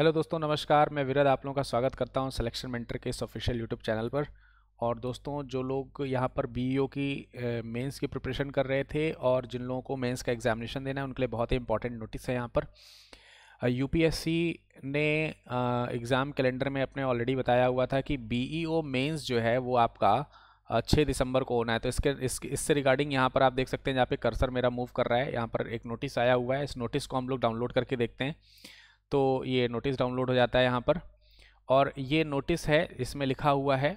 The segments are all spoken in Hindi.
हेलो दोस्तों नमस्कार मैं विरद आप लोगों का स्वागत करता हूं सिलेक्शन मेंटर के इस ऑफिशियल यूट्यूब चैनल पर और दोस्तों जो लोग यहां पर बीईओ e की मेंस की प्रिपरेशन कर रहे थे और जिन लोगों को मेंस का एग्जामिनेशन देना है उनके लिए बहुत ही इंपॉर्टेंट नोटिस है यहाँ पर यूपीएससी ने एग्ज़ाम कैलेंडर में अपने ऑलरेडी बताया हुआ था कि बी ई e जो है वो आपका छः दिसंबर को होना है तो इसके इस इससे रिगार्डिंग यहाँ पर आप देख सकते हैं जहाँ पे कर्सर मेरा मूव कर रहा है यहाँ पर एक नोटिस आया हुआ है इस नोटिस को हम लोग डाउनलोड करके देखते हैं तो ये नोटिस डाउनलोड हो जाता है यहाँ पर और ये नोटिस है इसमें लिखा हुआ है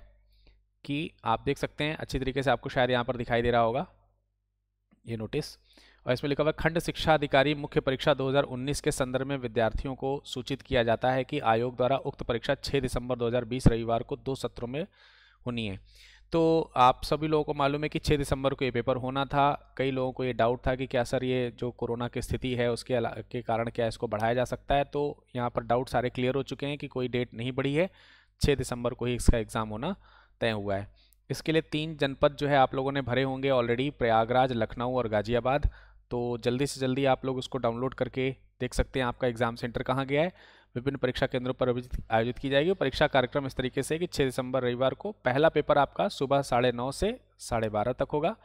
कि आप देख सकते हैं अच्छी तरीके से आपको शायद यहाँ पर दिखाई दे रहा होगा ये नोटिस और इसमें लिखा हुआ खंड शिक्षा अधिकारी मुख्य परीक्षा 2019 के संदर्भ में विद्यार्थियों को सूचित किया जाता है कि आयोग द्वारा उक्त परीक्षा 6 दिसंबर 2020 रविवार को दो सत्रों में होनी है तो आप सभी लोगों को मालूम है कि 6 दिसंबर को ये पेपर होना था कई लोगों को ये डाउट था कि क्या सर ये जो कोरोना की स्थिति है उसके के कारण क्या इसको बढ़ाया जा सकता है तो यहाँ पर डाउट सारे क्लियर हो चुके हैं कि कोई डेट नहीं बढ़ी है छः दिसंबर को ही इसका एग्ज़ाम होना तय हुआ है इसके लिए तीन जनपद जो है आप लोगों ने भरे होंगे ऑलरेडी प्रयागराज लखनऊ और गाज़ियाबाद तो जल्दी से जल्दी आप लोग उसको डाउनलोड करके देख सकते हैं आपका एग्ज़ाम सेंटर कहाँ गया है विभिन्न परीक्षा केंद्रों पर आयोजित की जाएगी परीक्षा कार्यक्रम इस तरीके से कि छः दिसंबर रविवार को पहला पेपर आपका सुबह साढ़े नौ से साढ़े बारह तक होगा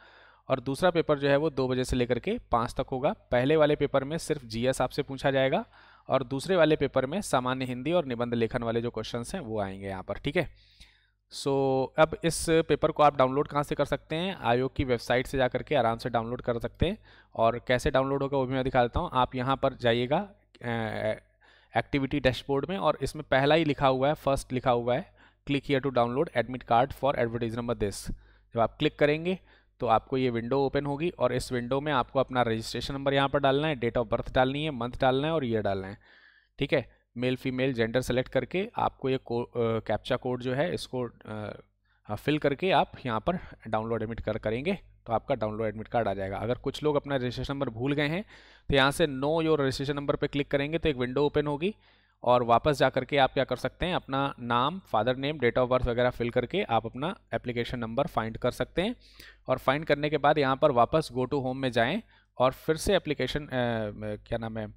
और दूसरा पेपर जो है वो दो बजे से लेकर के पाँच तक होगा पहले वाले पेपर में सिर्फ जी आपसे पूछा जाएगा और दूसरे वाले पेपर में सामान्य हिंदी और निबंध लेखन वाले जो क्वेश्चन हैं वो आएंगे यहाँ पर ठीक है सो so, अब इस पेपर को आप डाउनलोड कहाँ से कर सकते हैं आयोग की वेबसाइट से जा करके आराम से डाउनलोड कर सकते हैं और कैसे डाउनलोड होगा वो भी मैं दिखा देता हूँ आप यहाँ पर जाइएगा एक्टिविटी डैशबोर्ड में और इसमें पहला ही लिखा हुआ है फर्स्ट लिखा हुआ है click here to download admit card for advertise number this जब आप क्लिक करेंगे तो आपको ये विंडो ओपन होगी और इस विंडो में आपको अपना रजिस्ट्रेशन नंबर यहाँ पर डालना है डेट ऑफ बर्थ डालनी है मंथ डालना है और ईयर डालना है ठीक है मेल फीमेल जेंडर सेलेक्ट करके आपको ये को, कैप्चा कोड जो है इसको आ, फिल करके आप यहाँ पर डाउनलोड एडमिट कर करेंगे तो आपका डाउनलोड एडमिट कार्ड आ जाएगा अगर कुछ लोग अपना रजिस्ट्रेशन नंबर भूल गए हैं तो यहाँ से नो योर रजिस्ट्रेशन नंबर पर क्लिक करेंगे तो एक विंडो ओपन होगी और वापस जा करके आप क्या कर सकते हैं अपना नाम father name date of birth वगैरह फिल करके आप अपना एप्लीकेशन नंबर फाइंड कर सकते हैं और फाइंड करने के बाद यहाँ पर वापस गो टू होम में जाएँ और फिर से एप्लीकेशन क्या नाम है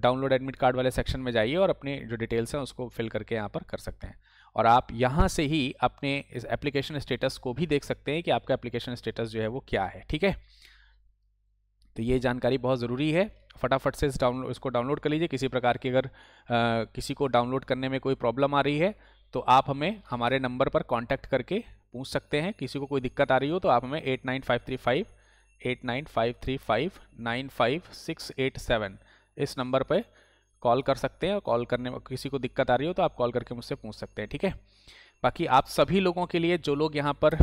डाउनलोड एडमिट कार्ड वाले सेक्शन में जाइए और अपनी जो डिटेल्स हैं उसको फिल करके यहाँ पर कर सकते हैं और आप यहाँ से ही अपने इस एप्लीकेशन स्टेटस को भी देख सकते हैं कि आपका एप्लीकेशन स्टेटस जो है वो क्या है ठीक है तो ये जानकारी बहुत ज़रूरी है फटाफट से इस डाउनलोड इसको डाउनलोड कर लीजिए किसी प्रकार की अगर आ, किसी को डाउनलोड करने में कोई प्रॉब्लम आ रही है तो आप हमें हमारे नंबर पर कॉन्टैक्ट करके पूछ सकते हैं किसी को कोई दिक्कत आ रही हो तो आप हमें eight nine five three five eight nine five three five nine five six eight seven इस नंबर पर कॉल कर सकते हैं और कॉल करने में किसी को दिक्कत आ रही हो तो आप कॉल करके मुझसे पूछ सकते हैं ठीक है बाकी आप सभी लोगों के लिए जो लोग यहाँ पर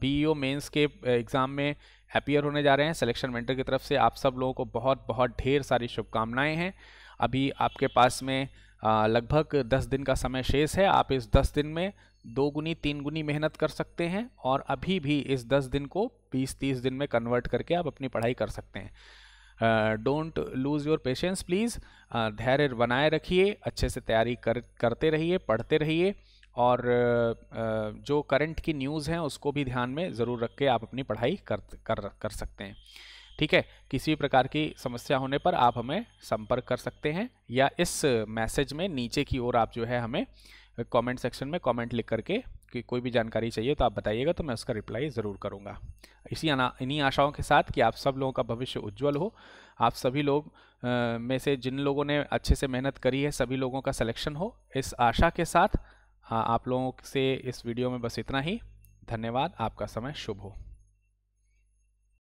बी ओ मेन्स के एग्ज़ाम में अपियर होने जा रहे हैं सिलेक्शन मेंटर की तरफ से आप सब लोगों को बहुत बहुत ढेर सारी शुभकामनाएं हैं अभी आपके पास में लगभग दस दिन का समय शेष है आप इस दस दिन में दो गुनी तीन गुनी मेहनत कर सकते हैं और अभी भी इस दस दिन को बीस तीस दिन में कन्वर्ट करके आप अपनी पढ़ाई कर सकते हैं don't lose your patience please धैर्य बनाए रखिए अच्छे से तैयारी कर करते रहिए पढ़ते रहिए और uh, uh, जो करंट की न्यूज़ हैं उसको भी ध्यान में ज़रूर रख के आप अपनी पढ़ाई कर कर कर सकते हैं ठीक है किसी भी प्रकार की समस्या होने पर आप हमें संपर्क कर सकते हैं या इस मैसेज में नीचे की ओर आप जो है हमें कमेंट सेक्शन में कमेंट लिख करके की कोई भी जानकारी चाहिए तो आप बताइएगा तो मैं उसका रिप्लाई ज़रूर करूँगा इसी इन्हीं आशाओं के साथ कि आप सब लोगों का भविष्य उज्जवल हो आप सभी लोग आ, में से जिन लोगों ने अच्छे से मेहनत करी है सभी लोगों का सिलेक्शन हो इस आशा के साथ हाँ, आप लोगों से इस वीडियो में बस इतना ही धन्यवाद आपका समय शुभ हो